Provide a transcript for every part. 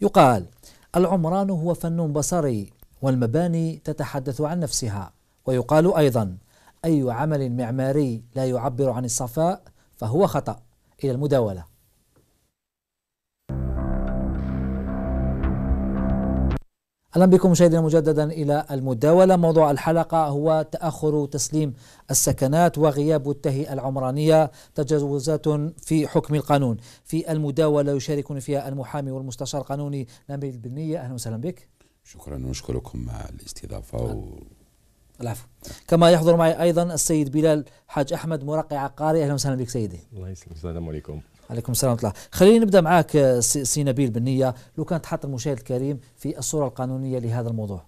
يقال العمران هو فن بصري والمباني تتحدث عن نفسها ويقال أيضا أي عمل معماري لا يعبر عن الصفاء فهو خطأ إلى المداولة اهلا بكم مشاهدينا مجددا الى المداوله موضوع الحلقه هو تاخر تسليم السكنات وغياب التهيئه العمرانيه تجاوزات في حكم القانون في المداوله يشاركون فيها المحامي والمستشار القانوني نبيل البنيه اهلا وسهلا بك شكرا ونشكركم على الاستضافه و... العفو كما يحضر معي ايضا السيد بلال حاج احمد مرقع عقاري اهلا وسهلا بك سيدي الله يسلمك السلام عليكم عليكم السلام ورحمه الله خلينا نبدا معاك آه، سي نبيل بالنيه لو كان تحط المشاهد الكريم في الصوره القانونيه لهذا الموضوع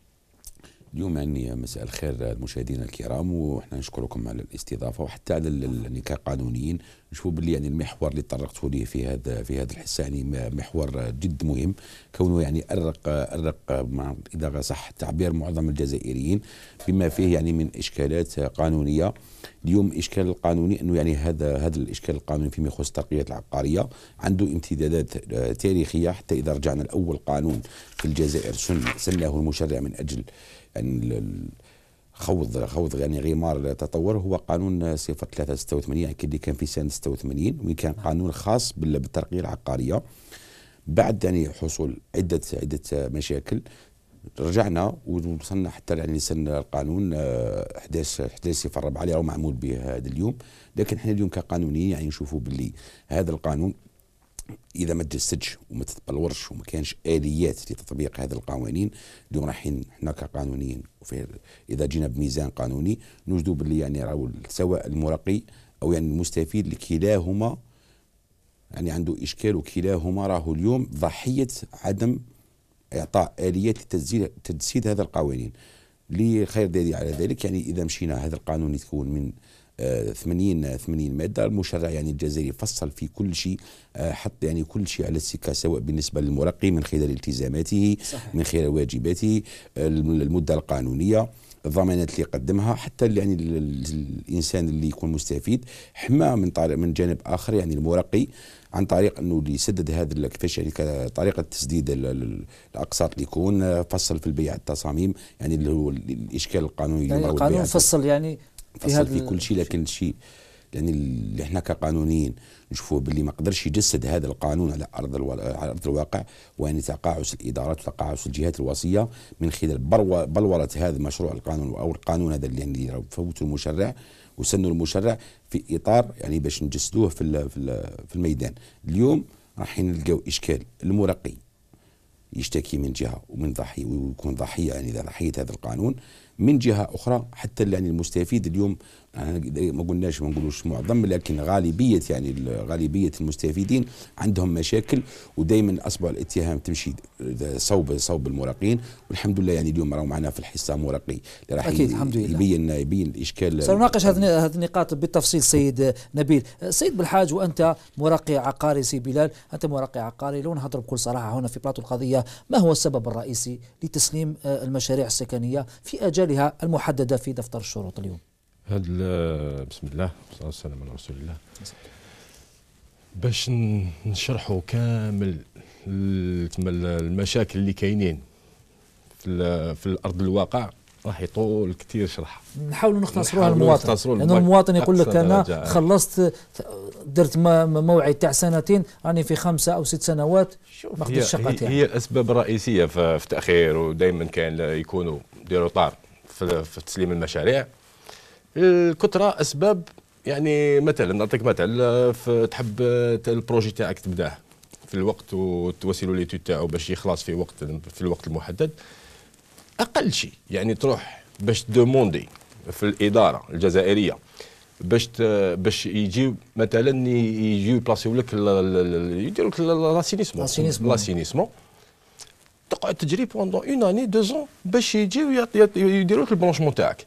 اليوم عندي مساء الخير المشاهدين الكرام وحنا نشكركم على الاستضافة وحتى على يعني كقانونيين نشوفوا باللي يعني المحور اللي تطرقتوا ليه في هذا في هذا الحصة يعني محور جد مهم كونه يعني أرق أرق إذا صح التعبير معظم الجزائريين بما فيه يعني من إشكالات قانونية اليوم الاشكال القانوني انه يعني هذا هذا الاشكال القانوني فيما يخص الترقيات العقاريه عنده امتدادات آه، تاريخيه حتى اذا رجعنا لاول قانون في الجزائر سن سنه المشرع من اجل يعني خوض خوض يعني غمار التطور هو قانون 0386 يعني اللي كان في سنه 86 وين كان قانون خاص بالترقيه العقاريه بعد يعني حصول عده عده مشاكل رجعنا ووصلنا حتى يعني سن القانون 11 11 04 اللي راه معمول به هذا اليوم لكن احنا اليوم كقانونيين يعني نشوفوا باللي هذا القانون اذا ما تجسدش وما تتبلورش وما كانش اليات لتطبيق هذه القوانين اليوم رايحين حنا كقانونيين وفي اذا جينا بميزان قانوني نجدوا باللي يعني راهو سواء المرقي او يعني المستفيد لكلاهما يعني عنده اشكال وكلاهما راهو اليوم ضحيه عدم اعطاء اليات تجسيد هذا القوانين لخير دليل على ذلك يعني اذا مشينا هذا القانون يتكون من 80 80 ماده المشرع يعني الجزائري فصل في كل شيء آه، حط يعني كل شيء على السكه سواء بالنسبه للمرقي من خلال التزاماته صحيح. من خلال واجباته آه، المده القانونيه الضمانات اللي قدمها حتى يعني الانسان اللي يكون مستفيد حما من طريق من جانب اخر يعني المرقي عن طريق انه اللي يسدد هذا كيفاش يعني طريقه تسديد الاقساط اللي يكون آه، فصل في البيع التصاميم يعني اللي هو الاشكال القانوني يعني القانون فصل يعني في هذا في كل شيء لكن الشيء يعني اللي احنا كقانونيين نشوفوا باللي ما قدرش يجسد هذا القانون على ارض الو... على ارض الواقع وان يعني تقاعس الادارات وتقاعس الجهات الوصيه من خلال برو... بلوره هذا المشروع القانون او القانون هذا اللي يعني فوتوا المشرع وسنوا المشرع في اطار يعني باش نجسدوه في ال... في, ال... في الميدان اليوم راح نلقاو اشكال المرقي يشتكي من جهه ومن ضحيه ويكون ضحيه يعني اذا ضحيه هذا القانون من جهه اخرى حتى يعني المستفيد اليوم آه، ما قلناش ما نقولوش معظم لكن غالبيه يعني غالبيه المستفيدين عندهم مشاكل ودائما اصبع الاتهام تمشي صوب صوب المراقين والحمد لله يعني اليوم راهو معنا في الحصه مراقي اللي راح اكيد الحمد لله يبين يبين الاشكال سنناقش هذه النقاط بالتفصيل سيد نبيل سيد بالحاج وانت مراقي عقاري سي بلال انت مراقي عقاري لو نهضر بكل صراحه هنا في بلاطو القضيه ما هو السبب الرئيسي لتسليم آه، المشاريع السكنيه في اجالها المحدده في دفتر الشروط اليوم هاد بسم الله والصلاه والسلام على رسول الله باش نشرحوا كامل المشاكل اللي كاينين في, في الارض الواقع راح يطول كثير شرح نحاولوا نختصروها للمواطن لان يعني المواطن يقول لك انا خلصت درت موعد تاع سنتين راني في خمسه او ست سنوات ما خدتش الشقه تاعي هي الاسباب الرئيسيه في التاخير ودائما كان يكونوا ديروا طار في تسليم المشاريع الكثره اسباب يعني مثلا نعطيك مثال آه، تحب آه، البروجي تاعك تبداه في الوقت وتوسيلو ليتود تاعو باش يخلص في وقت في الوقت المحدد اقل شيء يعني تروح باش دوموندي في الاداره الجزائريه باش باش يجيو مثلا يجيو بلاصيو لك يديروا لك لاسينيسمون لاسينيسمون تقعد تجري بوندون اون اني دو زون باش يجيو يديروا لك البلونشمون تاعك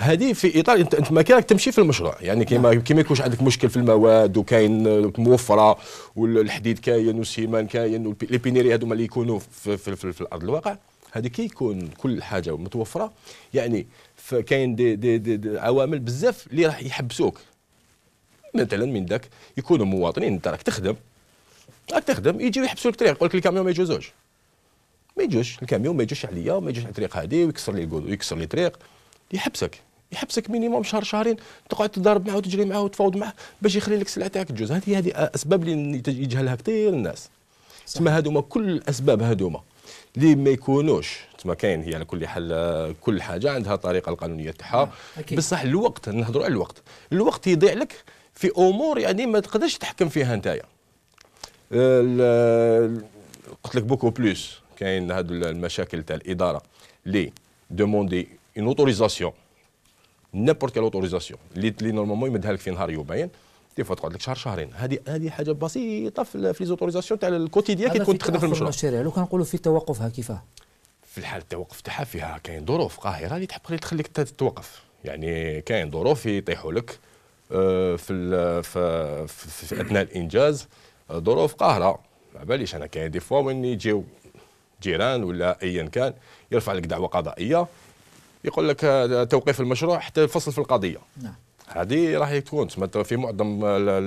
هذه في اطار انت انت مكانك تمشي في المشروع يعني كيما نعم. كيما يكونش عندك مشكل في المواد وكاين آه، موفره والحديد كاين والسيمان كاين لي بينيري هذوما اللي يكونوا في, في, في, في الارض الواقع هذه كي يكون كل حاجه متوفره يعني فكاين دي, دي, دي, دي عوامل بزاف اللي راح يحبسوك مثلا من ذاك يكونوا مواطنين انت راك تخدم راك تخدم يجيو يحبسوا الطريق يقول لك الكاميون ما يجوزوش ما يجوش الكاميون ما يجوش عليا وما يجوش على الطريق هذه ويكسر لي يكسر لي طريق يحبسك يحبسك مينيموم شهر شهرين تقعد تضارب معه وتجري معه وتفاوض معه باش يخلي لك السلعه تاعك تجوز هذه هذه اسباب اللي يجهلها كثير الناس تسمى هذوما كل الاسباب هذوما اللي ما يكونوش تسمى كاين هي على كل حال كل حاجه عندها طريقه القانونيه تاعها نعم، بصح الوقت نهضروا على الوقت الوقت يضيع لك في امور يعني ما تقدرش تحكم فيها نتايا آه، قلت لك بوكو بلوس كاين هذو المشاكل تاع الاداره لي دوموندي اون اوتوريزاسيون نيبورت كال اوتوريزاسيون اللي نورمالمون يمدها لك في نهار يومين دي فوا تقعد لك شهر شهرين هذه هذه حاجه بسيطه في لي زوتوريزاسيون تاع الكوتيديان كي تكون تخدم في المشروع الشارع لو كنقولوا في توقفها كيفاه في الحال التوقف تاعها فيها كاين ظروف قاهره اللي تحب تخليك تتوقف يعني كاين ظروف يطيحوا لك آه، في, في, في, في اثناء الانجاز آه، ظروف قاهره ما باليش انا كاين دي فوا وين يجيو جيران ولا ايا كان يرفع لك دعوه قضائيه يقول لك توقيف المشروع حتى الفصل في القضيه نعم هذه راح تكون تسمى في معظم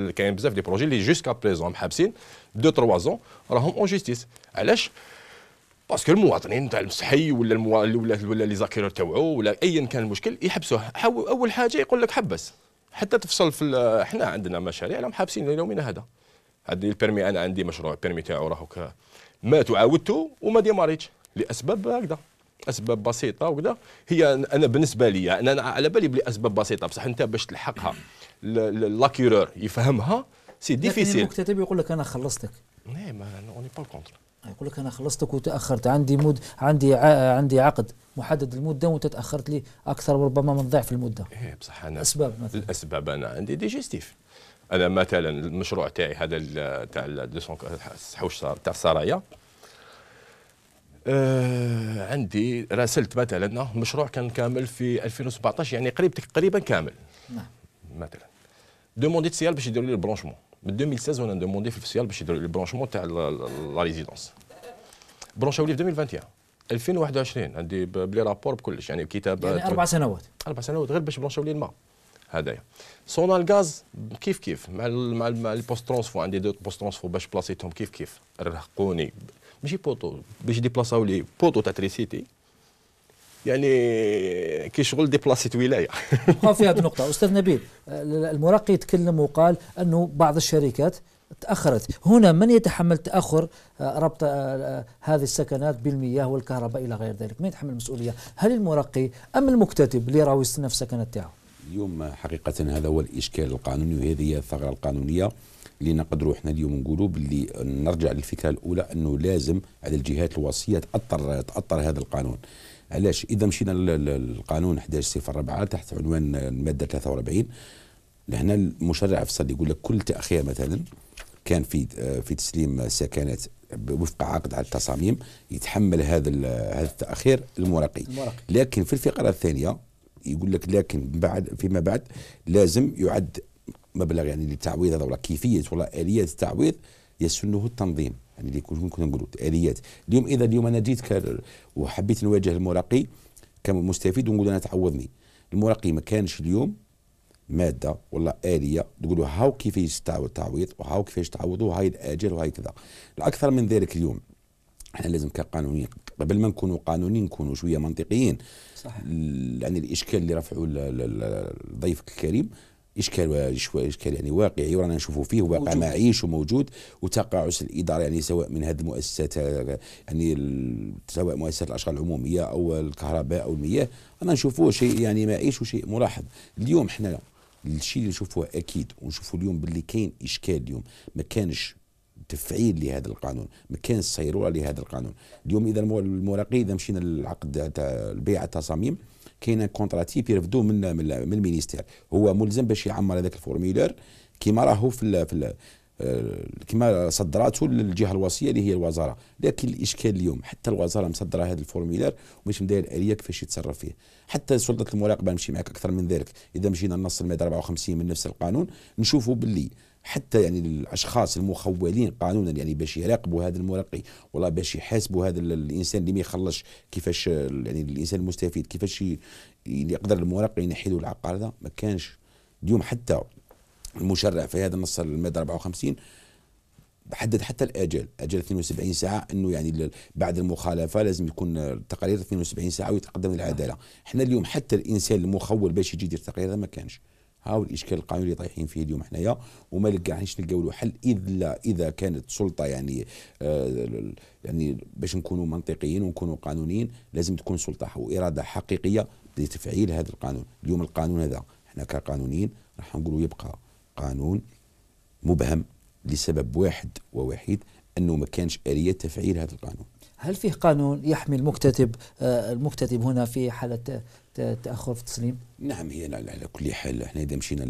كاين بزاف دي بروجي اللي جوسكا بريزون محابسين دو تروا زون راهم اون جيستيس علاش باسكو المواطنين تاع المسحي ولا المو... ولا ولا لي زاكيرور تاوعو ولا ايا كان المشكل يحبسوه حو... اول حاجه يقول لك حبس حتى تفصل في احنا عندنا مشاريع راهم حابسين ليومنا هذا هذه البيرمي انا عندي مشروع البيرمي تاعو راهو ما تعاودته وما ديماريتش لاسباب هكذا اسباب بسيطه وكذا هي انا بالنسبه لي يعني انا على بالي بلي اسباب بسيطه بصح انت باش تلحقها لاكيرور يفهمها سي ديفيسيل المكتتب يقول لك انا خلصتك نعم ما اوني با كونتر يقول لك انا خلصتك وتاخرت عندي مود عندي عندي عقد محدد المده وانت تاخرت لي اكثر وربما من ضعف المده ايه بصح انا اسباب مثلا الاسباب انا عندي ديجيستيف انا مثلا المشروع تاعي هذا تاع حوش تاع السرايا آه عندي راسلت مثلا آه، مشروع كان كامل في 2017 يعني قريب تقريبا كامل نعم مثلا دوموندي سيال باش يديروا لي البرونشمون من 2016 وانا دوموندي في السيال باش يديروا لي البرونشمون تاع لا ريزيدونس برونشاو لي في 2021 2021 عندي بلي رابور بكلش يعني كتاب يعني اربع سنوات اربع سنوات غير باش برونشاو لي الماء هذايا صونا الغاز كيف كيف مع الـ مع, مع البوست ترونسفو عندي دو بوست ترونسفو باش بلاصيتهم كيف كيف رهقوني ماشي بوطو باش ديبلاصاو لي بوطو تاع تريسيتي يعني كي شغل ديبلاسيت ولايه نبقى في هذه النقطه استاذ نبيل المرقي تكلم وقال انه بعض الشركات تاخرت هنا من يتحمل تاخر آه، ربط آه، آه، هذه السكنات بالمياه والكهرباء الى غير ذلك من يتحمل المسؤوليه هل المرقي ام المكتتب اللي راهو يستنى في السكنه تاعو اليوم حقيقه هذا هو الاشكال القانوني وهذه هي الثغره القانونيه اللي نقدروا احنا اليوم نقولوا باللي نرجع للفكره الاولى انه لازم على الجهات الوصيه تاثر تاثر هذا القانون علاش اذا مشينا للقانون 1104 تحت عنوان الماده 43 لهنا المشرع فصل يقول لك كل تاخير مثلا كان في آه، في تسليم سكنات وفق عقد على التصاميم يتحمل هذا هذا التاخير المرقي لكن في الفقره الثانيه يقول لك لكن بعد فيما بعد لازم يعد مبلغ يعني للتعويض هذا ولا كيفيه ولا اليه التعويض يسنه التنظيم يعني اللي كنا نقولوا اليات اليوم اذا اليوم انا جيت وحبيت نواجه المراقي كمستفيد ونقول انا تعوضني المراقي ما كانش اليوم ماده ولا اليه تقول هاو كيفاش التعويض وهاو كيفاش تعوضوا هاي الاجل وهاي كذا الاكثر من ذلك اليوم احنا لازم كقانونيين قبل ما نكونوا قانونيين نكونوا شويه منطقيين صحيح يعني الاشكال اللي رفعوا ضيفك الكريم اشكال اشكال يعني واقعي ورانا نشوفوا فيه واقع معيش وموجود وتقاعس الاداره يعني سواء من هذه المؤسسات يعني سواء مؤسسات الاشغال العموميه او الكهرباء او المياه رانا نشوفوه شيء يعني معيش وشيء ملاحظ اليوم حنا الشيء اللي نشوفوه اكيد ونشوفوا اليوم باللي كاين اشكال اليوم ما كانش تفعيل لهذا القانون ما كان صيروره لهذا القانون اليوم اذا المراقي اذا مشينا للعقد تاع البيع التصاميم كاين كونترا تيب يرفدوه من من المينيستير هو ملزم باش يعمر هذاك الفورميلار كيما راهو في في آه، كيما كما صدراته للجهه الوصيه اللي هي الوزاره لكن الاشكال اليوم حتى الوزاره مصدره هذا الفورميلار ومش مداير الاليه كيفاش يتصرف فيه حتى سلطه المراقبه نمشي معك اكثر من ذلك اذا مشينا النص الماده 54 من نفس القانون نشوفوا باللي حتى يعني الاشخاص المخولين قانونا يعني باش يراقبوا هذا المرقي ولا باش يحاسبوا هذا الانسان اللي ما يخلصش كيفاش يعني الانسان المستفيد كيفاش يقدر المرقي ينحي له العقار هذا ما كانش اليوم حتى المشرع في هذا النص الماده 54 حدد حتى الاجل اجل 72 ساعه انه يعني بعد المخالفه لازم يكون التقارير 72 ساعه ويتقدم للعداله احنا اليوم حتى الانسان المخول باش يجي يدير تقرير ما كانش هاو الاشكال القانوني اللي طايحين فيه اليوم حنايا وما لقاعنيش نلقاو له حل الا اذا كانت سلطه يعني آه، يعني باش نكونوا منطقيين ونكونوا قانونيين لازم تكون سلطه واراده حقيقيه لتفعيل هذا القانون اليوم القانون هذا حنا كقانونيين راح نقولوا يبقى قانون مبهم لسبب واحد ووحيد انه ما كانش اليه تفعيل هذا القانون هل فيه قانون يحمي المكتتب آه، المكتتب هنا في حالة تأخر في التسليم؟ نعم هي على كل حال احنا إذا مشينا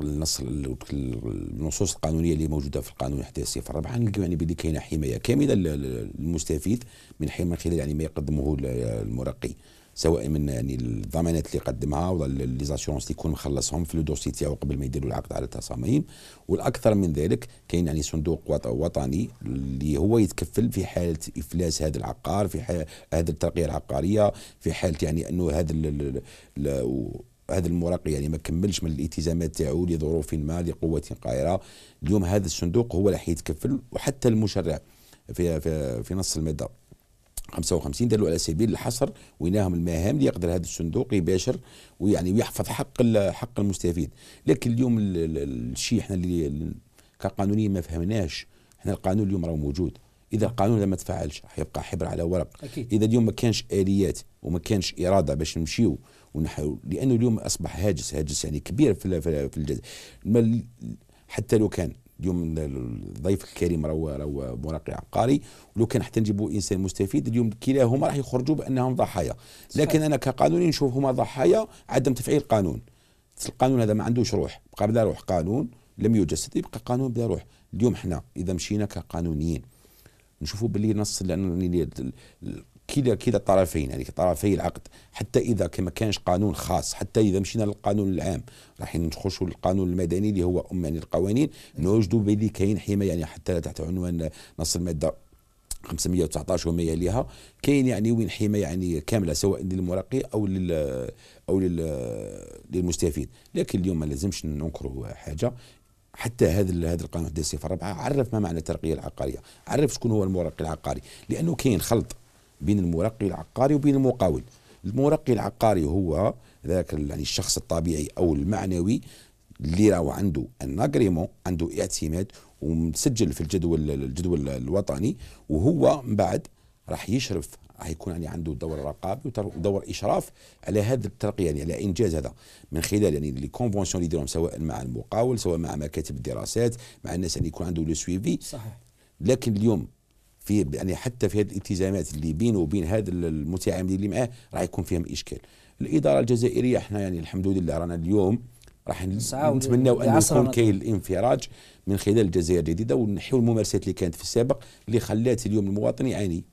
النص النصوص القانونيه اللي موجوده في القانون الاحداثي فطبعا نلقاو يعني بلي كاينه حمايه كامله للمستفيد من حمايه خلال يعني ما يقدمه المرقي سواء من يعني الضمانات اللي يقدمها ولا لي زاسيونس اللي يكون مخلصهم في لو دوسي تاعو قبل ما يديروا العقد على التصاميم والاكثر من ذلك كاين يعني صندوق وطني اللي هو يتكفل في حاله افلاس هذا العقار في حاله هذه الترقيه العقاريه في حاله يعني انه هذا هذا المراقي يعني ما كملش من الالتزامات تاعو لظروف ما لقوه قاهره اليوم هذا الصندوق هو اللي يتكفل وحتى المشرع في في, في نص الماده 55 دلوا على سبيل الحصر ويناهم المهام اللي يقدر هذا الصندوق يباشر ويعني ويحفظ حق حق المستفيد لكن اليوم الشيء احنا اللي كقانونيين ما فهمناش احنا القانون اليوم راه موجود اذا القانون ما تفعلش راح يبقى حبر على ورق أكيد. اذا اليوم ما كانش اليات وما كانش اراده باش نمشيو ونحاول لانه اليوم اصبح هاجس هاجس يعني كبير في في الجزء حتى لو كان اليوم الضيف الكريم راهو راهو مراقب عبقري ولو كان حتى نجيبوا انسان مستفيد اليوم كلاهما راح يخرجوا بانهم ضحايا لكن انا كقانوني نشوف هما ضحايا عدم تفعيل القانون القانون هذا ما عندوش روح بقى بلا روح قانون لم يجسد يبقى قانون بلا روح اليوم احنا اذا مشينا كقانونيين نشوفوا باللي نص لان كلا كلا الطرفين يعني طرفي العقد حتى اذا كما كانش قانون خاص حتى اذا مشينا للقانون العام راح نخشوا للقانون المدني اللي هو ام يعني القوانين نوجدوا بلي كاين حمايه يعني حتى تحت عنوان نص الماده 519 وما يليها كاين يعني وين حمايه يعني كامله سواء للمرقي او لل او لل للمستفيد لكن اليوم ما لازمش ننكروا حاجه حتى هذا هذا القانون 11 04 عرف ما معنى الترقيه العقاريه عرف شكون هو المرقي العقاري لانه كاين خلط بين المرقي العقاري وبين المقاول المرقي العقاري هو ذاك يعني الشخص الطبيعي او المعنوي اللي راهو عنده ان عنده اعتماد ومسجل في الجدول الجدول الوطني وهو من بعد راح يشرف راح يكون يعني عنده دور رقابي ودور اشراف على هذا الترقيه يعني على انجاز هذا من خلال يعني لي كونفونسيون اللي يديرهم سواء مع المقاول سواء مع مكاتب الدراسات مع الناس اللي يعني يكون عنده لو سويفي صحيح لكن اليوم في يعني حتى في هذه الالتزامات اللي بينه وبين هذا المتعاملين اللي معاه راح يكون فيهم اشكال الاداره الجزائريه احنا يعني الحمد لله رانا اليوم راح نتمناو ان يكون كاين الانفراج من خلال الجزائر الجديده ونحيو الممارسات اللي كانت في السابق اللي خلات اليوم المواطن يعاني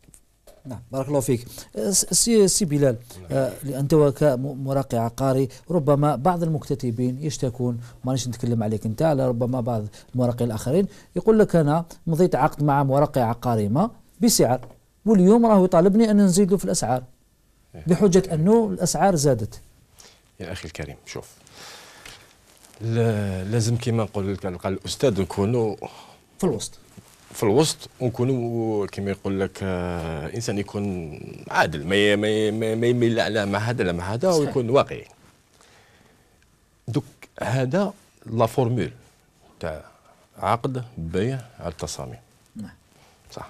نعم بارك الله فيك أه، سي, سي بلال آه انت كمراقي عقاري ربما بعض المكتتبين يشتكون مانيش نتكلم عليك انت على ربما بعض المراقي الاخرين يقول لك انا مضيت عقد مع مراقي عقاري ما بسعر واليوم راه يطالبني ان نزيد له في الاسعار إيه. بحجه انه الاسعار زادت يا اخي الكريم شوف لازم كما نقول لك الاستاذ نكونوا في الوسط في الوسط ونكونوا كما يقول لك آه، انسان يكون عادل ما ما يميل لا مع هذا لا مع هذا ويكون واقعي دوك هذا لا فورمول تاع عقد بيع على التصاميم نعم صح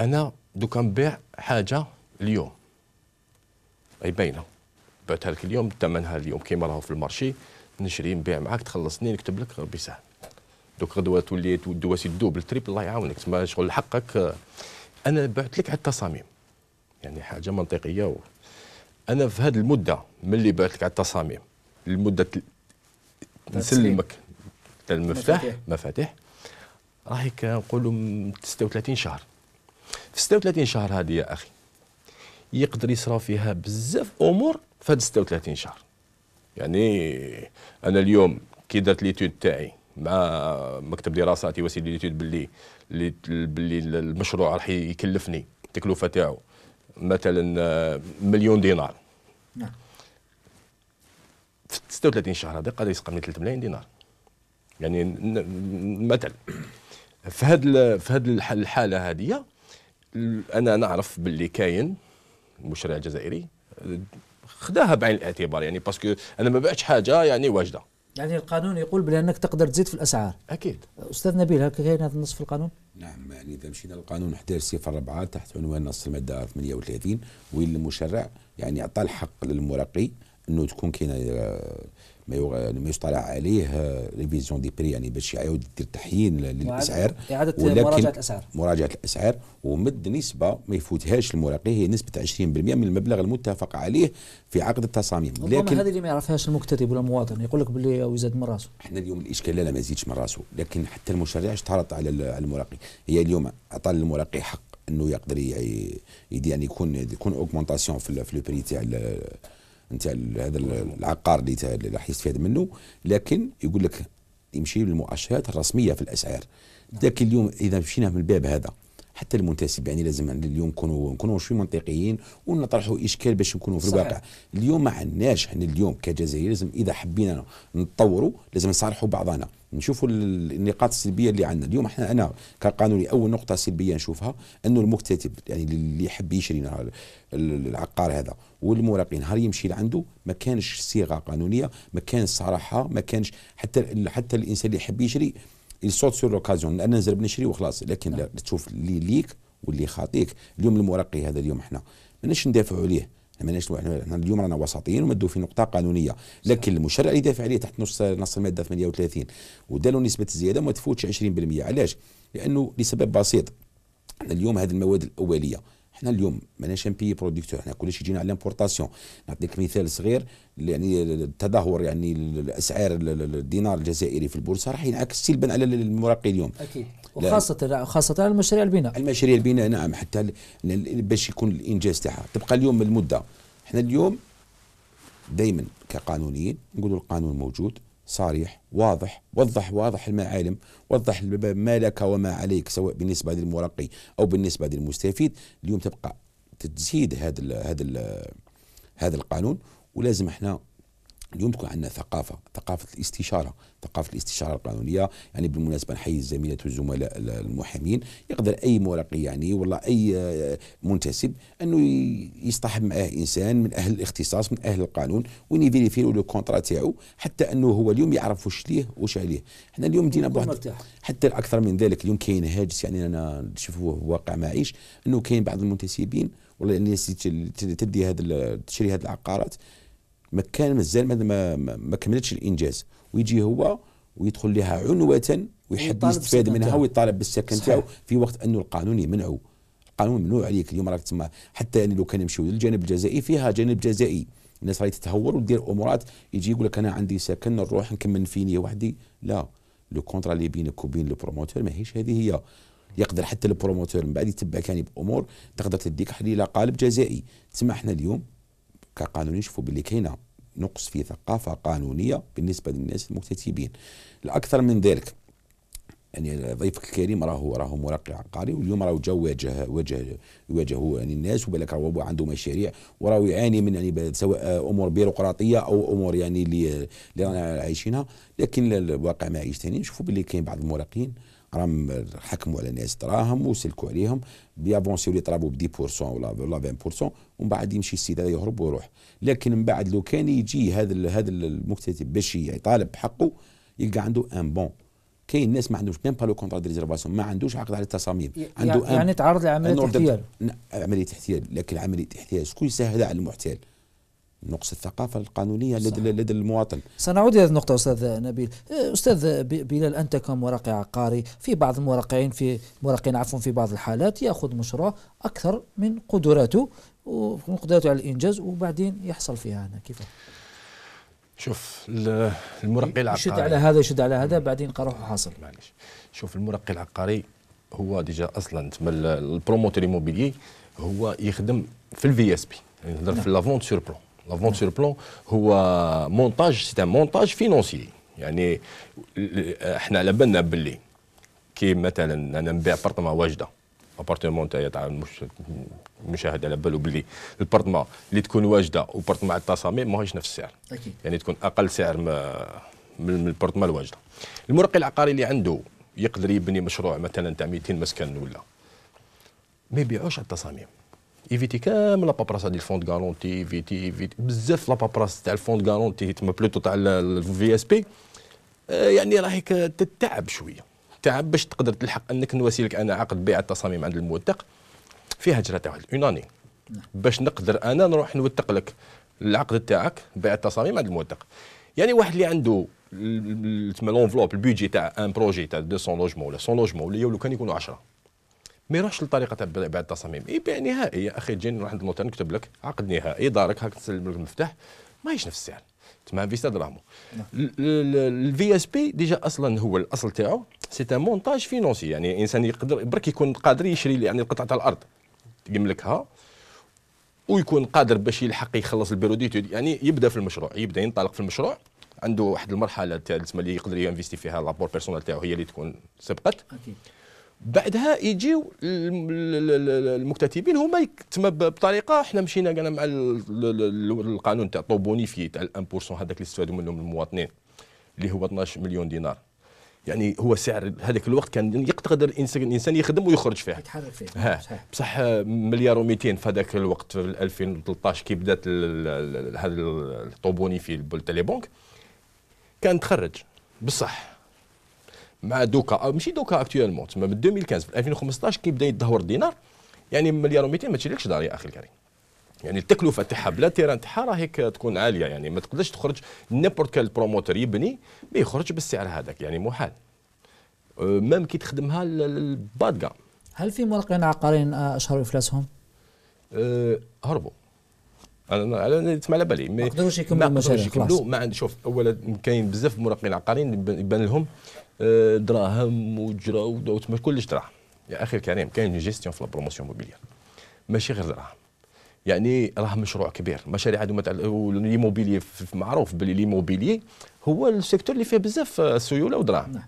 انا دوكا نبيع حاجه اليوم اي باينه بعتها لك اليوم ثمنها اليوم كيما راهو في المارشي نشري نبيع معاك تخلصني نكتب لك ربي سهل دوك غدوه تولي سي الدوبل تريبل الله يعاونك تسمى شغل حقك انا بعت لك على التصاميم يعني حاجه منطقيه و... انا في هذه المده ملي بعت لك على التصاميم المده نسلمك المفتاح مفاتيح راهي كنقولوا 36 شهر في 36 شهر هذه يا اخي يقدر يصرا فيها بزاف امور في هذه 36 شهر يعني انا اليوم كي درت ليتود تاعي مع مكتب دراساتي وسيدي ليتود باللي باللي المشروع راح يكلفني التكلفه تاعو مثلا آه، مليون دينار نعم في 36 شهر هذا قادر يسقمني 3 ملايين دينار يعني مثلا في هذا في هذه الحاله هذه انا نعرف باللي كاين المشرع الجزائري آه، خداها بعين الاعتبار يعني باسكو انا ما بعتش حاجه يعني واجده يعني القانون يقول بانك تقدر تزيد في الاسعار اكيد استاذ نبيل هل كاين هذا النص في القانون نعم يعني اذا مشينا للقانون 11 صفر 4 تحت عنوان نص الماده 38 وين المشرع يعني اعطى الحق للمرقي انه تكون كاينه آه، ما يغ... ما يطلع عليه آه، ريفيزيون دي بري يعني باش يعاود يدير تحيين للاسعار اعاده مراجعه الاسعار مراجعه الاسعار ومد نسبه ما يفوتهاش المراقي هي نسبه 20% من المبلغ المتفق عليه في عقد التصاميم لكن هذه اللي ما يعرفهاش المكتتب ولا المواطن يقول لك باللي يزاد من راسه احنا اليوم الاشكال لا ما يزيدش من راسه لكن حتى المشرع اشترط على المراقي هي اليوم عطى للمراقي حق انه يقدر يدي يعني يكون يكون اوغمونطاسيون في لو بري تاع نتاع هذا العقار اللي راح يستفاد منه لكن يقول لك يمشي للمؤشرات الرسميه في الاسعار لكن نعم. اليوم اذا مشينا من الباب هذا حتى المنتسب يعني لازم اليوم نكونوا نكونوا شوي منطقيين ونطرحوا اشكال باش نكونوا في الواقع اليوم ما عندناش احنا اليوم كجزائر لازم اذا حبينا نطوروا لازم نصالحوا بعضنا نشوفوا النقاط السلبيه اللي عندنا اليوم احنا انا كقانوني اول نقطه سلبيه نشوفها انه المكتتب يعني اللي يحب يشري العقار هذا والمراقي نهار يمشي لعنده ما كانش صيغه قانونيه ما كانش صراحه ما كانش حتى حتى الانسان اللي يحب يشري الصوت سور لوكازيون انا نزرب نشري وخلاص لكن نعم. لا تشوف اللي ليك واللي خاطيك اليوم المرقي هذا اليوم احنا ماناش ندافعوا عليه ماناش احنا اليوم رانا وسطيين ومدوا في نقطه قانونيه لكن المشرع اللي دافع عليه تحت نص نص الماده 38 ودالوا نسبه الزياده ما تفوتش 20% علاش؟ لانه لسبب بسيط احنا اليوم هذه المواد الاوليه احنا اليوم ماناش ان بي بروديكتور احنا كلشي يجينا على الامبورتاسيون نعطيك مثال صغير يعني التدهور يعني الاسعار الدينار الجزائري في البورصه راح ينعكس سلبا على المراقي اليوم اكيد وخاصه خاصه المشاريع البناء المشاريع البناء نعم حتى باش يكون الانجاز تاعها تبقى اليوم المده احنا اليوم دائما كقانونيين نقولوا القانون موجود صريح واضح وضح واضح المعالم وضح ما لك وما عليك سواء بالنسبه للمرقي او بالنسبه للمستفيد اليوم تبقى تزيد هذا هذا هذا القانون ولازم احنا اليوم تكون عندنا ثقافه ثقافه الاستشاره ثقافه الاستشاره القانونيه يعني بالمناسبه نحيي الزميلات والزملاء المحامين يقدر اي مرقي يعني والله اي آه، منتسب انه يصطحب معاه انسان من اهل الاختصاص من اهل القانون وين يفيريفي لو كونترا تاعو حتى انه هو اليوم يعرف واش ليه واش عليه حنا اليوم دينا بواحد حتى اكثر من ذلك اليوم كاين هاجس يعني انا نشوفوه واقع معيش انه كاين بعض المنتسبين والله يعني الناس تدي هذا تشري هذه العقارات ما كان مازال ما, ما, ما كملتش الانجاز ويجي هو ويدخل لها عنوة ويحب يستفاد منها ويطالب بالسكن تاعو في وقت انه القانون يمنعه القانون ممنوع عليك اليوم راك تسمى حتى يعني لو كان نمشيو للجانب الجزائي فيها جانب جزائي الناس راهي تتهور وتدير امورات يجي يقول لك انا عندي سكن نروح نكمل فيني وحدي لا لو كونترا اللي بينك وبين البروموتور ماهيش هذه هي يقدر حتى البروموتور من بعد يتبعك يعني بامور تقدر تديك حليله قالب جزائي تسمى احنا اليوم كقانون نشوفوا باللي كاينه نقص في ثقافه قانونيه بالنسبه للناس المكتتبين الاكثر من ذلك يعني ضيفك الكريم راهو راهو مرقع عقاري واليوم راهو جا واجه واجه يواجه يعني الناس وبالك راهو عنده مشاريع وراهو يعاني من يعني سواء امور بيروقراطيه او امور يعني اللي اللي رانا عايشينها لكن الواقع ما ثاني نشوفوا باللي كاين بعض المراقين راهم حكموا على ناس دراهم وسلكوا عليهم بيافونسيو لي طرابو ب 10% ولا ولا 20% ومن بعد يمشي السيد هذا يهرب ويروح لكن من بعد لو كان يجي هذا هذا المكتتب باش يطالب بحقه يلقى عنده ان بون كاين ناس ما عندوش ميم با لو كونترا دي ريزرفاسيون ما عندوش عقد على التصاميم عنده يعني تعرض لعمليه احتيال عمليه احتيال لكن عمليه احتيال شكون يسهلها على المحتال نقص الثقافة القانونية لدى, لدى المواطن سنعود إلى النقطة أستاذ نبيل أستاذ بلال أنت كمراقع عقاري في بعض المراقعين في مراقعين عفوا في بعض الحالات يأخذ مشروع أكثر من قدراته ومقدراته على الإنجاز وبعدين يحصل فيها هنا كيف شوف المرقي العقاري يشد على هذا يشد على هذا بعدين قروحه حاصل معليش شوف المرقي العقاري هو ديجا اصلا تما البروموتور هو يخدم في الفي يعني اس بي نهضر في نعم. لافونت سور بلون لافونت سور بلون هو مونتاج سي ان مونتاج فينونسي يعني احنا على بالنا باللي كي مثلا انا نبيع ابارتمون واجده ابارتمون تاعي تاع المشاهد على بالو باللي البارتمون اللي تكون واجده وبارتمون على التصاميم ماهيش نفس السعر أكيد. يعني تكون اقل سعر من البارتمون الواجده المرقي العقاري اللي عنده يقدر يبني مشروع مثلا تاع 200 مسكن ولا ما يبيعوش على التصاميم ايفيتي كامل لابابراسه ديال الفوند غارونتي ايفيتي ايفيتي بزاف لابابراس تاع الفوند غارونتي تما بلوتو تاع الفي اس بي يعني راهيك تتعب شويه تعب باش تقدر تلحق انك نواسي لك انا عقد بيع التصاميم عند الموثق فيها هجره تاع اون اني باش نقدر انا نروح نوثق لك العقد تاعك بيع التصاميم عند الموثق يعني واحد اللي عنده تسمى لونفلوب البيجي تاع ان بروجي تاع 200 لوجمون ولا 100 لوجمون ولا كان يكونوا 10 ما يروحش للطريقه تاع بعد التصاميم يبيع إيه، نهائي يا اخي تجيني نروح عند الموتور نكتب لك عقد نهائي دارك هاك تسلم لك المفتاح ماهيش نفس السعر تما فيستا دراهمو الفي اس بي ديجا اصلا هو الاصل تاعو سي ان مونتاج فينونسي يعني الانسان يقدر برك يكون قادر يشري يعني القطعه تاع الارض يملكها ويكون قادر باش يلحق يخلص البيروديت يعني يبدا في المشروع يبدا ينطلق في المشروع عنده واحد المرحله تاع اللي يقدر ينفيستي فيها لابور بيرسونال تاعو هي اللي تكون سبقت اكيد بعدها يجيو المكتتبين هما تما بطريقه احنا مشينا قالنا مع القانون تاع طوبونيفي تاع الان 1% هذاك اللي استفادوا منهم المواطنين اللي هو 12 مليون دينار يعني هو سعر هذاك الوقت كان يقدر الانسان يخدم ويخرج فيه يتحرك فيه ها بصح مليار و200 في هذاك الوقت في 2013 كي بدات هذا الطوبوني في بول تيلي بونك كان تخرج بصح مع دوكا ماشي دوكا اكتويلمون تما من 2015 في 2015 كيبدا يدهور الدينار يعني مليار و200 ما تشريكش دار يا اخي الكريم يعني التكلفه تاعها بلا تيران تاعها راهيك تكون عاليه يعني ما تقدرش تخرج نيبورت كال بروموتور يبني ما يخرج بالسعر هذاك يعني محال أه، مام كي تخدمها الباد كام هل في مراقبين عقاريين أه، اشهروا افلاسهم؟ أه هربوا انا انا على بالي ما يقدروش يكملوا ما يقدروش يكملوا ما عندي شوف اولا كاين بزاف مراقبين عقاريين يبان لهم آه، دراهم وجرا وما كلش دراهم يا اخي الكريم كاين جيستيون في البروموسيون موبيليا ماشي غير دراهم يعني راه مشروع كبير مشاريع هذوما تاع موبيلي معروف باللي موبيلي هو السيكتور اللي فيه بزاف سيوله ودراهم نعم.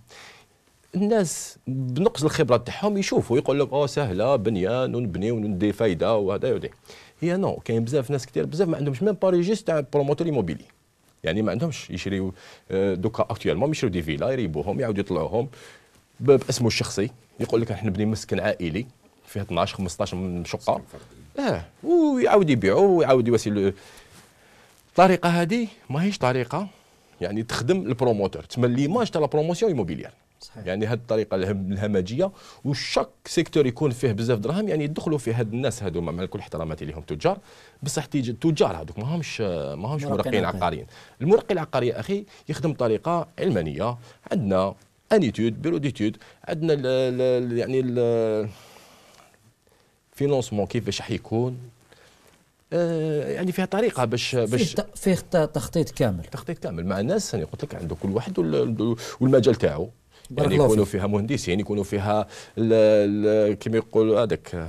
الناس بنقص الخبره تاعهم يشوفوا يقول لك او سهله بنيان ونبني وندي فايده وهذا يودي هي نو كاين بزاف ناس كثير بزاف ما عندهمش ميم باريجيس تاع بروموتور ايموبيلي يعني ما عندهمش يشريو آه، دوكا اكتويلمون يشريو دي فيلا يريبوهم يعاودوا يطلعوهم باسمه الشخصي يقول لك احنا نبني مسكن عائلي فيها 12 15 من شقه اه ويعاود يبيعوا ويعاود يواسي الطريقه هذه ماهيش طريقه يعني تخدم البروموتور تسمى ليماج تاع لا بروموسيون ايموبيليير صحيح. يعني هذه الطريقه الهمجيه وشاك سيكتور يكون فيه بزاف دراهم يعني يدخلوا فيه هاد الناس هذوما مع كل احتراماتي لهم تجار بصح تيجي التجار هذوك ماهمش ماهمش مرقين عقاريين المرقي العقاري يا اخي يخدم بطريقه علمانيه عندنا انيتود بيرو ديتود عندنا الـ الـ يعني الفينونسمون كيفاش حيكون آه، يعني فيها طريقه باش باش فيه تخطيط كامل تخطيط كامل مع الناس انا يعني قلت لك عنده كل واحد والمجال تاعو يعني, يعني يكونوا فيها مهندسين يكونوا فيها كما يقول هذاك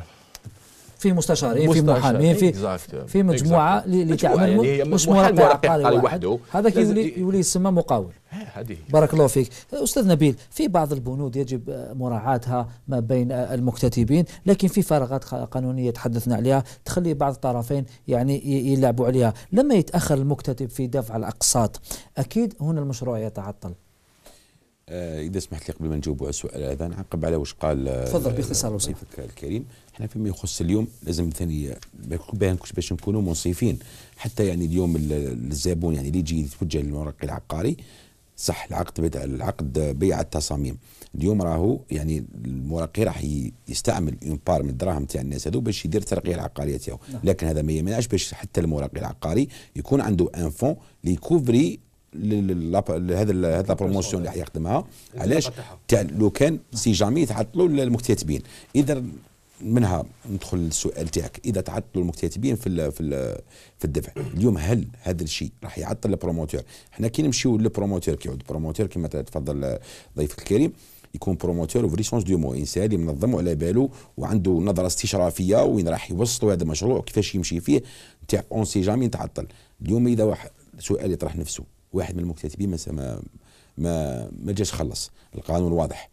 في مستشارين في محامين في في مجموعه اللي تعمل مش مربع عقاري وحده هذا يولي يسمى مقاول هذه بارك الله فيك استاذ نبيل في بعض البنود يجب مراعاتها ما بين المكتتبين لكن في فراغات قانونيه تحدثنا عليها تخلي بعض الطرفين يعني يلعبوا عليها لما يتاخر المكتتب في دفع الاقساط اكيد هنا المشروع يتعطل آه، اذا سمحت لي قبل ما نجاوبوا على السؤال هذا نعقب على واش قال آه، تفضل باختصار ضيفك الكريم احنا فيما يخص اليوم لازم ثاني باش نكونوا منصفين حتى يعني اليوم الزبون يعني اللي يجي يتوجه للمرقي العقاري صح العقد بدا العقد بيع التصاميم اليوم راهو يعني المراقي راح يستعمل اون بار من الدراهم تاع الناس هذو باش يدير الترقيه العقاريه تاعو نعم. لكن هذا ما يمنعش باش حتى المراقي العقاري يكون عنده ان فون ليكوفري لهذا هذا البروموسيون اللي يخدمها علاش تاع لو كان سي جامي تعطلوا المكتتبين اذا منها ندخل للسؤال تاعك اذا تعطلوا المكتتبين في في في الدفع اليوم هل هذا الشيء راح يعطل البروموتور حنا كي نمشيو للبروموتور كيعود بروموتور كما تفضل ضيفك الكريم يكون بروموتور وفري سونس دو مو انسان اللي منظم وعلى باله وعنده نظره استشرافيه وين راح يوصلوا هذا المشروع كيفاش يمشي فيه تاع اون سي جامي تعطل اليوم اذا واحد سؤال يطرح نفسه واحد من المكتتبين ما ما ما جاش خلص القانون واضح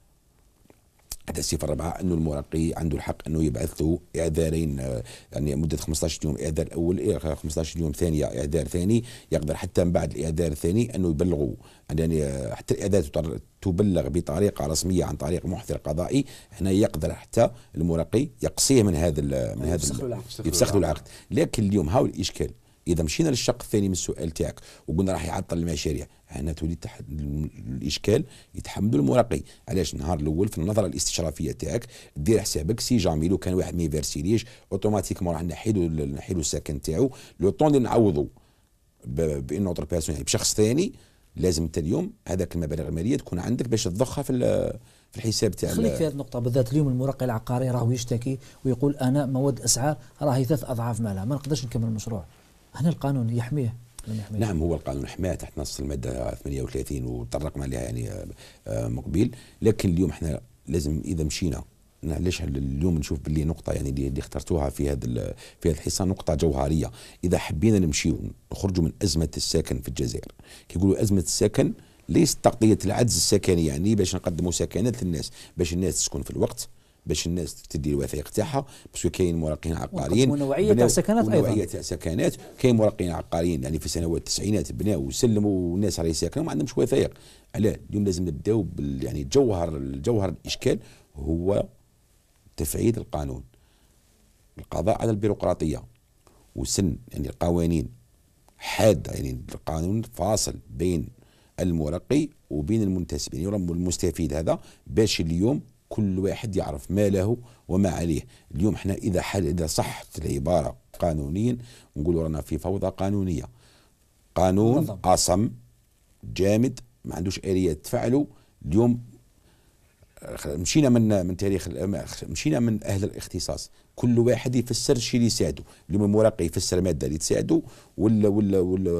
هذا السيف الرابعة أنه المرقي عنده الحق أنه يبعث له إعذارين آه، يعني مدة 15 يوم إعذار أول 15 إيه، يوم ثانية إعذار ثاني يقدر حتى من بعد الإعذار الثاني أنه يبلغوا يعني, يعني، آه، حتى الإعذار تبلغ بطريقة رسمية عن طريق محضر قضائي هنا يقدر حتى المرقي يقصيه من هذا من هذا يفسخ له العقد لكن اليوم هاو الإشكال اذا مشينا للشق الثاني من السؤال تاعك وقلنا راح يعطل المشاريع هنا تولي تحت الاشكال يتحمل المراقي علاش النهار الاول في النظره الاستشرافيه تاعك دير حسابك سي جامي لو كان واحد ما يفيرسيليش اوتوماتيكمون راح نحيدو نحيدو السكن تاعو لو طون اللي نعوضو بان اوتر بيرسون يعني بشخص ثاني لازم انت اليوم هذاك المبالغ الماليه تكون عندك باش تضخها في في الحساب تاع خليك في هذه النقطة بالذات اليوم المراقي العقاري راهو يشتكي ويقول أنا مواد الأسعار راهي ثلاث أضعاف مالها ما نقدرش نكمل المشروع هل القانون يحميه نعم هو القانون حماه تحت نص الماده 38 وتطرقنا لها يعني آه، آه، مقبيل لكن اليوم احنا لازم اذا مشينا علاش اليوم نشوف باللي نقطه يعني اللي اخترتوها في هذا في هذا الحصه نقطه جوهريه اذا حبينا نمشيو نخرجوا من ازمه السكن في الجزائر كيقولوا ازمه السكن ليست تغطيه العجز السكني يعني باش نقدموا سكنات للناس باش الناس تسكن في الوقت باش الناس تدي الوثائق تاعها باسكو كاين مراقبين عقاريين ونوعيه تاع سكنات ايضا نوعيه تاع سكنات كاين مراقبين عقاريين يعني في سنوات التسعينات بناو وسلموا والناس راهي ساكنه ما عندهمش وثائق علاه اليوم لازم نبداو يعني جوهر الجوهر الاشكال هو تفعيل القانون القضاء على البيروقراطيه وسن يعني القوانين حاده يعني القانون فاصل بين المرقي وبين المنتسب يعني المستفيد هذا باش اليوم كل واحد يعرف ما له وما عليه اليوم احنا اذا حل اذا صحت العباره قانونيا نقولوا رانا في فوضى قانونيه قانون اصم جامد ما عندوش آلية تفعله اليوم آه، مشينا من من تاريخ مشينا من اهل الاختصاص كل واحد يفسر الشيء اللي يساعده اليوم المراقب يفسر الماده اللي تساعده ولا ولا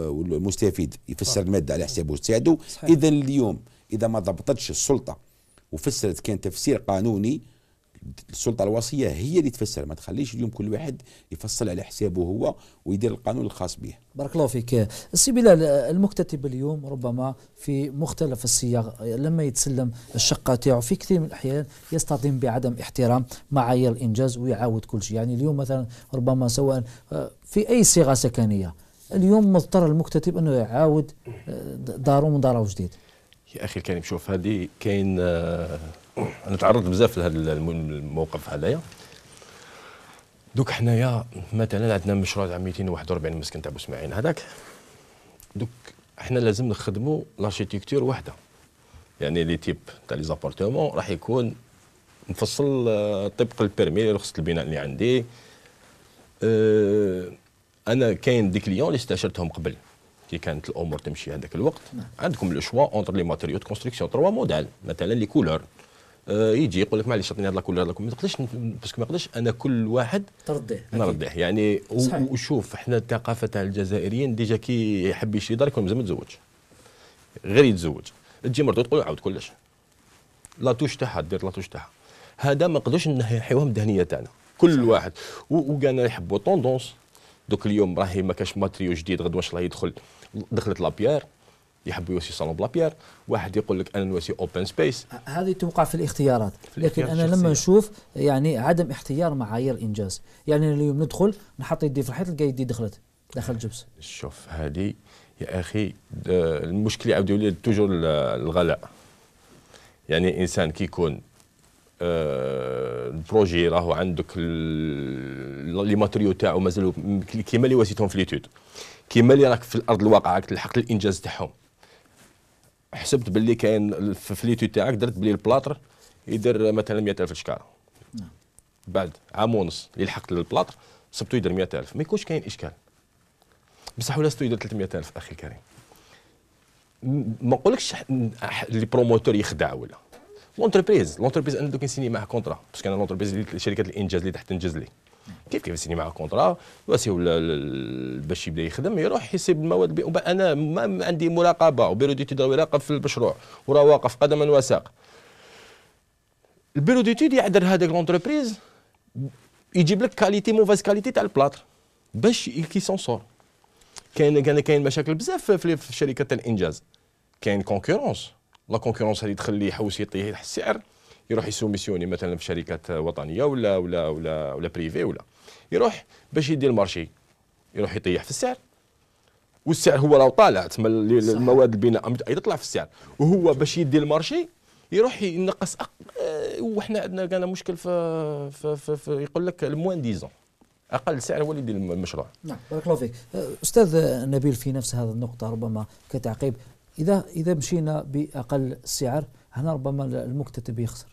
والمستفيد يفسر الماده على حسابه تساعده اذا اليوم اذا ما ضبطتش السلطه وفسرت كان تفسير قانوني السلطه الوصيه هي اللي تفسر ما تخليش اليوم كل واحد يفصل على حسابه هو ويدير القانون الخاص به. بارك الله فيك. السي بلال المكتتب اليوم ربما في مختلف الصياغ لما يتسلم الشقه تاعو في كثير من الاحيان يصطدم بعدم احترام معايير الانجاز ويعاود كل شيء، يعني اليوم مثلا ربما سواء آه، في اي صيغه سكنيه اليوم مضطر المكتتب انه يعاود آه، داره من داره جديد. اخي الكريم شوف هذه كاين آه، انا تعرضت بزاف لهذا الموقف هذايا دوك حنايا مثلا عندنا مشروع تاع 241 مسكن تاع ابو اسماعيل هذاك دوك حنا لازم نخدموا لاركيتكتور وحده يعني لي تيب تاع لي زابارتمون راح يكون مفصل آه، طبق البيرمي رخصه البناء اللي عندي أه انا كاين دي كليون اللي استشرتهم قبل كي كانت الامور تمشي هذاك الوقت عندكم شوا اونتر لي ماتيريو كونستركسيون تروا موديل مثلا لي كولور آه يجي يقول لك معليش عطيني هاد لا كولور ما تقدرش باسكو ما نقدرش انا كل واحد ترضيه نرضيه يعني وشوف احنا الثقافه تاع الجزائريين ديجا كي يحب يشري دار يكون مازال ما غير يتزوج تجي مرته تقول عاود كلش لا توش تاعها دير لا توش تاعها هذا ما نقدرش نحيوه من الذهنيه تاعنا كل صحيح. واحد وكان يحبوا طوندونس دوك اليوم راهي ما كاش ماتريو جديد غدوه ان شاء الله يدخل دخلت لابيير يحبوا يوسي صالون بلا بيير واحد يقول لك انا نوسي اوبن سبيس هذه توقع في الاختيارات في لكن انا الشخصية. لما نشوف يعني عدم اختيار معايير الانجاز يعني اليوم ندخل نحط يدي في الحيط يدي دخلت دخل جبس شوف هذه يا اخي المشكله عاود يولي توجور الغلاء يعني انسان كي يكون البروجي آه، راهو عندك لي ماتريو تاعو مازال كيما اللي واسيتهم في ليتود كما اللي راك في الارض الواقع راك تلحق الانجاز تاعهم حسبت باللي كاين في ليتو تاعك درت بلي البلاطر يدير مثلا 100000 شكاره نعم بعد عام ونص اللي لحقت للبلاطر صبتو يدير 100000 ما يكونش كاين اشكال بصح ولا صبتو يدير 300000 اخي الكريم ما نقولكش لي بروموتور يخدع ولا لونتربريز لونتربريز انا دوك نسيني معاه كونترا باسكو انا لونتربريز شركه الانجاز اللي تحت تنجز لي كيف كيف سيني مع كونطرا واسيو باش يبدا يخدم يروح يسيب المواد انا ما عندي مراقبه وبيرو تيدي يراقب في المشروع وراه واقف قدما وساق البيرو دي تيدي يعدل هذاك لونتربريز يجيب لك كاليتي موفاز كاليتي تاع البلاطر باش كي سونسور كاين كاين كاين مشاكل بزاف في شركه الانجاز كاين كونكورونس لا كونكورونس هذه تخلي يحوس يطيح السعر يروح يسوميسيوني مثلا في شركات وطنيه ولا ولا ولا ولا بريفي ولا يروح باش يدير المارشي يروح يطيح في السعر والسعر هو راه طالع تما المواد البناء يطلع في السعر وهو باش يدي المارشي يروح ينقص أق... آه، وحنا عندنا كان مشكل في, في, في, في يقول لك الموان ديزون اقل سعر هو اللي يدير المشروع نعم بارك الله فيك آه، استاذ نبيل في نفس هذه النقطه ربما كتعقيب اذا اذا مشينا باقل السعر هنا ربما المكتتب يخسر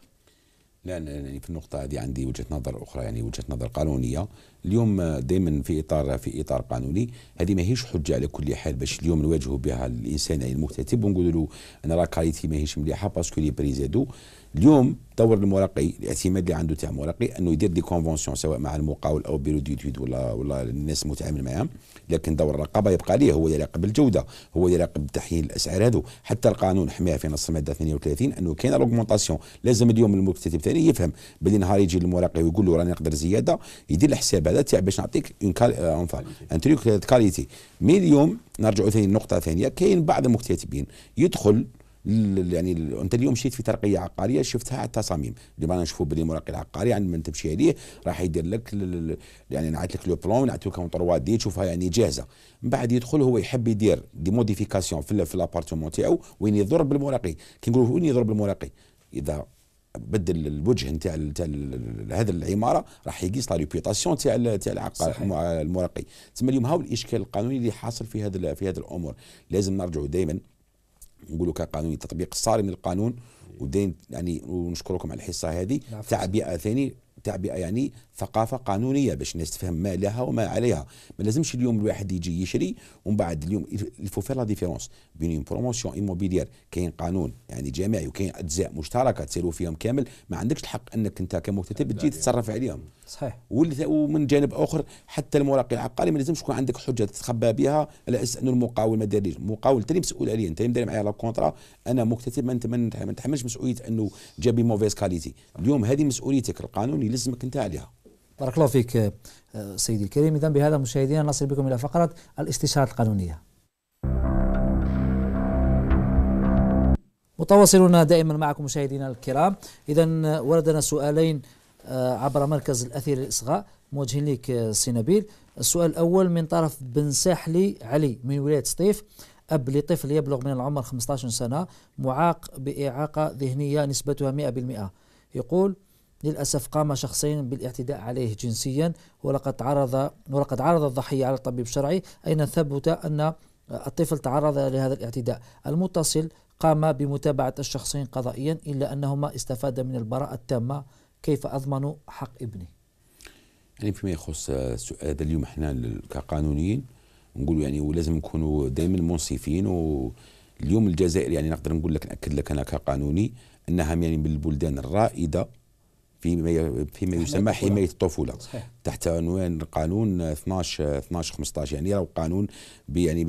لا يعني في النقطة هذه عندي وجهة نظر أخرى يعني وجهة نظر قانونية اليوم دائما في اطار في اطار قانوني هذه ماهيش حجه على كل حال باش اليوم نواجهوا بها الانسان المكتتب ونقولوا له انا راه كاليتي ماهيش مليحه باسكو لي بريزيدو اليوم دور المرقي الاعتماد اللي عنده تاع المرقي انه يدير دي كونفونسيون سواء مع المقاول او بيرو ديتود ولا ولا الناس المتعامل معاهم لكن دور الرقابه يبقى ليه هو يراقب الجوده هو يراقب تحيين الاسعار هذو حتى القانون حماه في نص الماده 32 انه كاين لوغمونتاسيون لازم اليوم المكتتب ثاني يفهم بلي نهار يجي المرقي ويقول له راني نقدر زياده يدير الحساب هذا تاع باش نعطيك اون كال ان تريك كاليتي مي اليوم نرجعوا ثاني النقطه ثانيه كاين بعض المكتتبين يدخل يعني انت اليوم مشيت في ترقيه عقاريه شفتها على التصاميم اللي بغينا نشوفوا باللي المراقي العقاري عندما من تمشي عليه راح يدير لك يعني نعيط لك لو بلون نعطيوك لك 3 دي تشوفها يعني جاهزه من بعد يدخل هو يحب يدير دي موديفيكاسيون في, في لابارتمون تاعو وين يضرب بالمراقي كي نقولوا وين يضرب بالمراقي اذا بدل الوجه نتاع نتاع هذا العماره راح يقيس لا ريبيتاسيون تاع تاع المرقي تسمى اليوم هاو الاشكال القانوني اللي حاصل في هذا في هذه الامور لازم نرجعوا دائما نقولوا كقانوني تطبيق صارم للقانون إيه. ودين يعني ونشكركم على الحصه هذه تعبئه ثاني التعبئه يعني ثقافه قانونيه باش الناس تفهم ما لها وما عليها ما لازمش اليوم الواحد يجي يشري ومن بعد اليوم الفو فير لا ديفيرونس بين بروموسيون ايموبيليير كاين قانون يعني جامعي وكاين اجزاء مشتركه تسيروا فيهم كامل ما عندكش الحق انك انت كمكتتب تجي تتصرف عليهم صحيح ومن جانب اخر حتى المراقي العقاري ما لازمش يكون عندك حجه تتخبى بها على اساس انه المقاول ما داريش المقاول انت مسؤول عليه انت مدير معايا لا كونترا انا مكتتب ما نتحملش مسؤوليه انه جاب موفيز كاليتي اليوم هذه مسؤوليتك القانوني لازمك انت عليها بارك الله فيك آه، سيدي الكريم اذا بهذا مشاهدينا نصل بكم الى فقره الاستشارات القانونيه متواصلون دائما معكم مشاهدينا الكرام اذا آه، وردنا سؤالين آه، عبر مركز الاثير الاصغاء موجهين لك سي نبيل السؤال الاول من طرف بن ساحلي علي من ولايه سطيف اب لطفل يبلغ من العمر 15 سنه معاق باعاقه ذهنيه نسبتها 100% يقول للأسف قام شخصين بالاعتداء عليه جنسيا ولقد عرض ولقد عرض الضحية على الطبيب الشرعي أين ثبت أن الطفل تعرض لهذا الاعتداء المتصل قام بمتابعة الشخصين قضائيا إلا أنهما استفادا من البراءة التامة كيف أضمن حق ابني يعني فيما يخص هذا اليوم احنا كقانونيين نقول يعني ولازم نكونوا دائما منصفين واليوم الجزائر يعني نقدر نقول لك ناكد لك انا كقانوني انها يعني من البلدان الرائده فيما فيما يسمى حمايه الطفوله صحيح. تحت عنوان قانون 12 12 15 يعني راه قانون يعني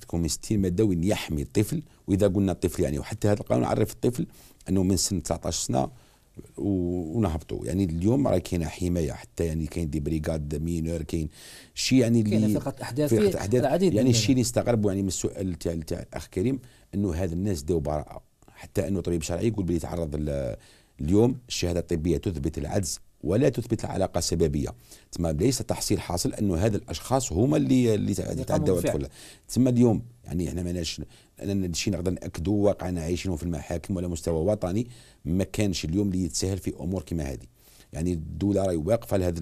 تكون من 60 ماده وين يحمي الطفل واذا قلنا الطفل يعني وحتى هذا القانون عرف الطفل انه من سن 19 سنه ونهبطوا يعني اليوم راه كاينه حمايه حتى يعني كاين دي بريغاد مينور كاين شيء يعني كاين فرقه احداث فرقه احداث يعني الشيء اللي استغربوا يعني من السؤال تاع تاع الاخ كريم انه هذا الناس داو براءه حتى انه طبيب شرعي يقول بلي تعرض اليوم الشهاده الطبيه تثبت العجز ولا تثبت العلاقه السببيه تما ليس تحصيل حاصل انه هذا الاشخاص هما اللي اللي تعدوا الدخول تما اليوم يعني احنا ماناش اننا شي نقدر ناكدوا واقعنا عايشينه في المحاكم ولا مستوى وطني ما كانش اليوم اللي يتساهل في امور كما هذه يعني الدوله راهي واقفه لهذ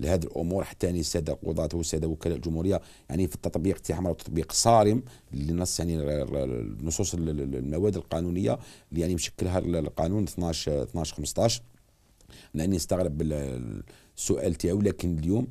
لهذ الامور حتى يعني الساده القضاه والساده وكلاء الجمهوريه يعني في التطبيق تاعهم تطبيق صارم لنص يعني نصوص المواد القانونيه اللي يعني مشكلها القانون 12 12 15 لاني استغرب السؤال تاعو لكن اليوم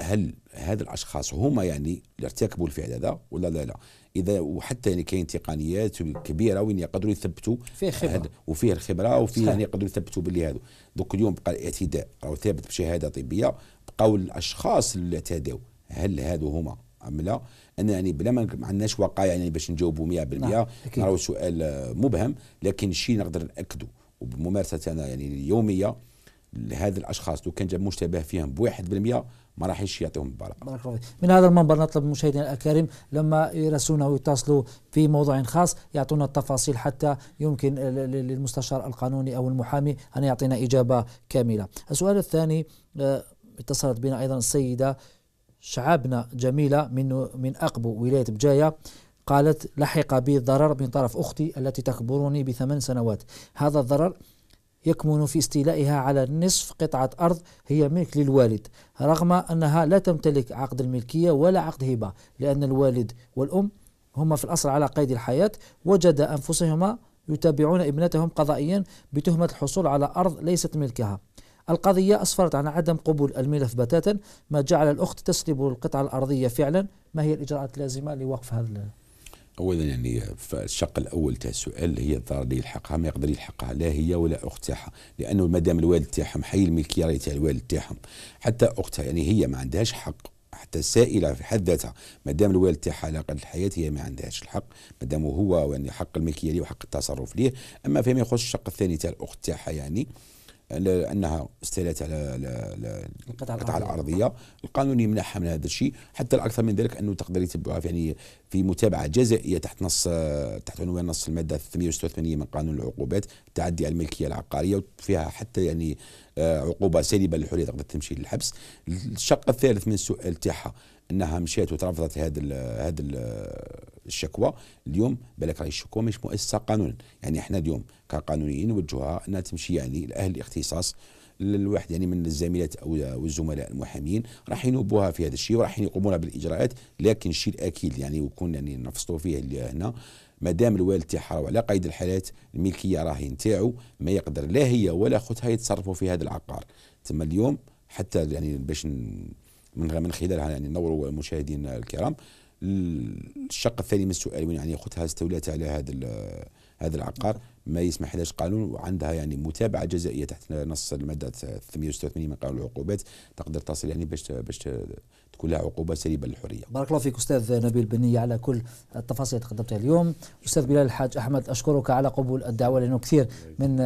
هل هذ الاشخاص هما يعني اللي ارتكبوا الفعل هذا ولا لا لا اذا وحتى يعني كاين تقنيات كبيره وين يقدروا يثبتوا فيه خبره وفيه الخبره نعم، وفيه يعني يقدروا يثبتوا باللي هذا دوك اليوم بقى الاعتداء راه ثابت بشهاده طبيه بقاو الاشخاص اللي اعتدوا هل هادو هما ام لا انا يعني بلا ما عندناش وقايع يعني باش نجاوبوا 100% نعم. راهو سؤال آه، مبهم لكن شيء نقدر ناكدوا انا يعني اليوميه لهذا الاشخاص لو كان جاب مشتبه فيهم بواحد بالمئة ما راحش يعطيهم المباراه. بارك الله من هذا المنبر نطلب مشاهدينا الاكارم لما يرسلونا ويتصلوا في موضوع خاص يعطونا التفاصيل حتى يمكن للمستشار القانوني او المحامي ان يعطينا اجابه كامله. السؤال الثاني آه، اتصلت بنا ايضا السيده شعابنا جميله من من اقبو ولايه بجايه قالت لحق بي ضرر من طرف اختي التي تكبرني بثمان سنوات هذا الضرر يكمن في استيلائها على نصف قطعة أرض هي ملك للوالد رغم أنها لا تمتلك عقد الملكية ولا عقد هبة لأن الوالد والأم هما في الأصل على قيد الحياة وجد أنفسهما يتابعون ابنتهم قضائيا بتهمة الحصول على أرض ليست ملكها القضية أسفرت عن عدم قبول الملف بتاتا ما جعل الأخت تسلب القطعة الأرضية فعلا ما هي الإجراءات اللازمة لوقف هذا اولا يعني الشق الاول تاع السؤال هي الدار اللي يلحقها ما يقدر يلحقها لا هي ولا اخت تاعها لانه ما دام الوالد تاعهم حي الملكيه تاع الوالد تاعهم حتى اختها يعني هي ما عندهاش حق حتى السائله في حد ذاتها ما دام الوالد تاعها على قد الحياه هي ما عندهاش الحق ما دام هو يعني حق الملكيه ليه وحق التصرف ليه اما فيما يخص الشق الثاني تاع الاخت تاعها يعني انها استيلت على القطعه القطع الارضيه القانون يمنعها من هذا الشيء حتى الاكثر من ذلك انه تقدر يتبعها في يعني في متابعه جزائيه تحت نص تحت عنوان نص الماده 386 من قانون العقوبات التعدي على الملكيه العقاريه وفيها حتى يعني آه، عقوبه سالبه للحريه تقدر تمشي للحبس الشق الثالث من السؤال تاعها انها مشات وترفضت هذا هذا الشكوى اليوم بالك راهي الشكوى مش مؤسسه قانونا يعني احنا اليوم كقانونيين نوجهها انها تمشي يعني لاهل الاختصاص الواحد يعني من الزميلات او الزملاء المحامين راح ينوبوها في هذا الشيء وراح يقومون بالاجراءات لكن الشيء الاكيد يعني وكون يعني نفصلوا فيه هنا ما دام الوالد تاعها على قيد الحالات الملكيه راهي نتاعو ما يقدر لا هي ولا خوتها يتصرفوا في هذا العقار تما اليوم حتى يعني باش من من خلالها يعني نوروا المشاهدين الكرام الشق الثاني من السؤال يعني اختها استولت على هذا هذا العقار ما يسمح لهاش قانون وعندها يعني متابعه جزائيه تحت نص الماده 886 من قانون العقوبات تقدر تصل يعني باش باش تكون لها عقوبه سليبه للحريه. بارك الله فيك استاذ نبيل بنيه على كل التفاصيل اللي قدمتها اليوم، استاذ بلال الحاج احمد اشكرك على قبول الدعوه لانه كثير من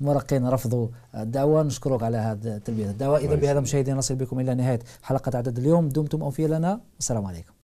المرقين رفضوا الدعوه، نشكرك على هذا تلبيه الدعوه، اذا بهذا مشاهدينا نصل بكم الى نهايه حلقه عدد اليوم، دمتم اوفياء لنا والسلام عليكم.